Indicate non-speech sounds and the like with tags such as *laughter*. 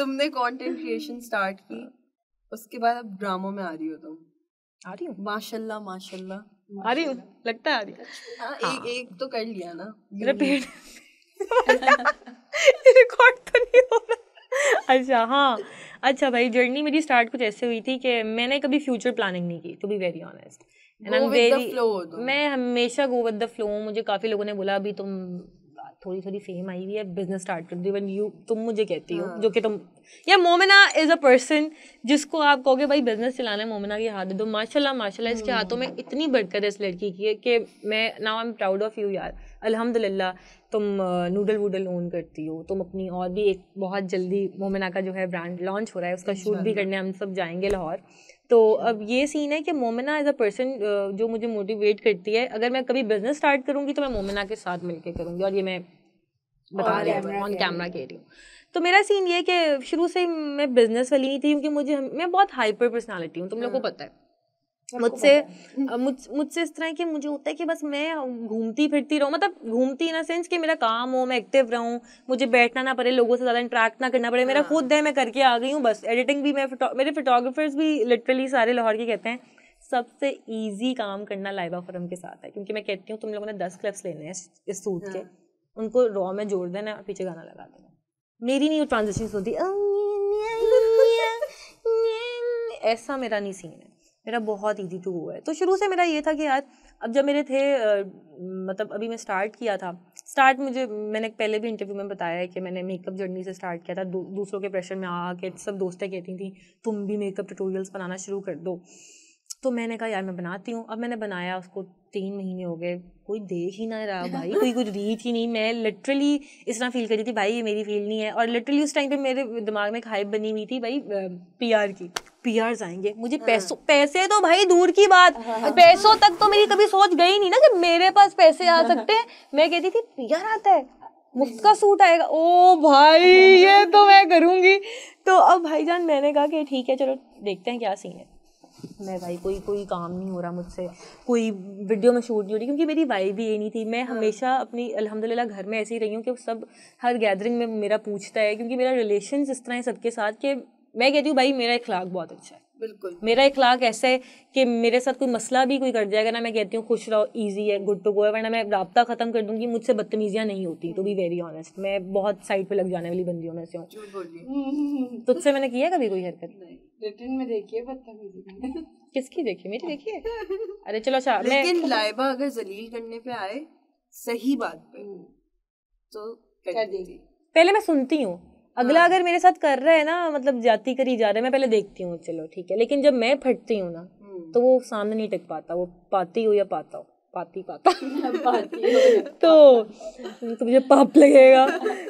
तुमने content creation start की हाँ। उसके बाद अब ड्रामो में आ रही हो तुम आ रही हूँ माशाल्लाह माशाल्लाह आ रही हूँ लगता है आ रही हाँ, एक हाँ। एक तो कर लिया ना मेरा पेट रिकॉर्ड *laughs* तो नहीं हो रहा अच्छा हाँ अच्छा भाई जर्नी मेरी स्टार्ट कुछ ऐसे हुई थी कि मैंने कभी फ्यूचर प्लानिंग नहीं की to be very honest and I am very मैं हमेशा गो विद द फ्लो मुझे काफ़ी लोगों ने बोला अभी तुम थोड़ी थोड़ी फेम आई हुई है बिजनेस स्टार्ट कर दी यू तुम मुझे कहती हो हाँ। जो कि तुम या मोमिना इज़ अ पर्सन जिसको आप कहोगे भाई बिजनेस चलाना है मोमिना के हाथ दे दो माशाल्लाह माशाल्लाह इसके हम्म। हाथों में इतनी बरकत है इस लड़की की है कि मैं now I am proud of you यार अल्हम्दुलिल्लाह तुम नूडल वूडल ओन करती हो तुम अपनी और भी एक बहुत जल्दी मोमिना का जो है ब्रांड लॉन्च हो रहा है उसका शूट भी करने हम सब जाएंगे लाहौर तो अब ये सीन है कि मोमिना एज अ पर्सन जो मुझे मोटिवेट करती है अगर मैं कभी बिजनेस स्टार्ट करूँगी तो मैं मोमिना के साथ मिलकर करूँगी और ये मैं बता रही हूँ ऑन कैमरा कह रही हूँ तो मेरा सीन ये कि शुरू से मैं बिजनेस वाली नहीं थी क्योंकि मुझे मैं बहुत हाइपर पर्सनैलिटी हूँ तुम लोग को हाँ। पता है मुझसे हम्म। मुझसे इस तरह कि मुझे होता है कि बस मैं घूमती फिरती रहूँ मतलब घूमती इन सेंस कि मेरा काम हो मैं एक्टिव रहूँ मुझे बैठना ना पड़े लोगों से ज़्यादा इंट्रैक्ट ना करना पड़े मेरा हाँ। खुद है मैं करके आ गई हूँ बस एडिटिंग भी मैं मेरे फोटोग्राफर्स भी लिटरली सारे लाहौर के कहते हैं सबसे ईजी काम करना लाइबा फॉरम के साथ है क्योंकि मैं कहती हूँ तुम लोगों ने दस क्लिप्स लेने हैं इस सूट के हाँ। उनको रॉ में जोड़ देना और पीछे गाना लगा देना मेरी नहीं वो ट्रांजेक्शन होती *laughs* ऐसा मेरा नहीं सीन है मेरा बहुत ईजी टू हुआ है तो शुरू से मेरा ये था कि यार अब जब मेरे थे आ, मतलब अभी मैं स्टार्ट किया था स्टार्ट मुझे मैंने पहले भी इंटरव्यू में बताया है कि मैंने मेकअप जर्नी से स्टार्ट किया था दू, दूसरों के प्रेशर में आके सब दोस्तें कहती थी तुम भी मेकअप ट्यूटोरियल्स बनाना शुरू कर दो तो मैंने कहा यार मैं बनाती हूँ अब मैंने बनाया उसको तीन महीने हो गए कोई देख ही ना रहा *laughs* भाई कोई कुछ रीच ही नहीं मैं लिटरली इस तरह फील करी थी भाई ये मेरी फील नहीं है और लिटरली उस टाइम पे मेरे दिमाग में खाइब बनी हुई थी भाई पीआर की पीआर आएंगे मुझे हाँ। पैसों पैसे तो भाई दूर की बात हाँ, हाँ। पैसों तक तो मेरी कभी सोच गई नहीं ना कि मेरे पास पैसे आ सकते हैं मैं कहती थी पी आता है मुफ्त का सूट आएगा ओ भाई ये तो मैं करूँगी तो अब जान मैंने कहा कि ठीक है चलो देखते हैं क्या सीन है मैं भाई कोई कोई काम नहीं हो रहा मुझसे कोई वीडियो में शूट नहीं हो रही क्योंकि मेरी वाइफ भी ये नहीं थी मैं हाँ। हमेशा अपनी अल्हम्दुलिल्लाह घर में ऐसे ही रही हूँ कि सब हर गैदरिंग में मेरा पूछता है क्योंकि मेरा रिलेशन इस तरह है सबके साथ कि मैं कहती हूँ भाई मेरा इखलाक बहुत अच्छा है बिल्कुल मेरा इखलाक ऐसा है कि मेरे साथ कोई मसला भी कोई कर जाएगा ना मैं कहती हूँ खुश रहो इजी है गुड टू गो है वरना मैं रबता ख़त्म कर दूंगी मुझसे बदतमीजियाँ नहीं होती तो बी वेरी ऑनेस्ट मैं बहुत साइड पे लग जाने वाली बंदी हूँ मैं *laughs* तुझसे मैंने किया कभी कोई हरकत रिटर्न में देखिए बदतमीजी *laughs* किसकी देखिए मेरी देखिए अरे चलो अच्छा लेकिन लाइबा अगर जलील करने पे आए सही बात पे तो कर देगी पहले मैं सुनती हूँ अगला हाँ। अगर मेरे साथ कर रहा है ना मतलब जाती करी जा रहा है मैं पहले देखती हूँ चलो ठीक है लेकिन जब मैं फटती हूँ ना हम्म। तो वो सामने नहीं टिक पाता वो पाती हो या पाता हो पाती पाता *laughs* पाती *laughs* तो तुझे तो पाप लगेगा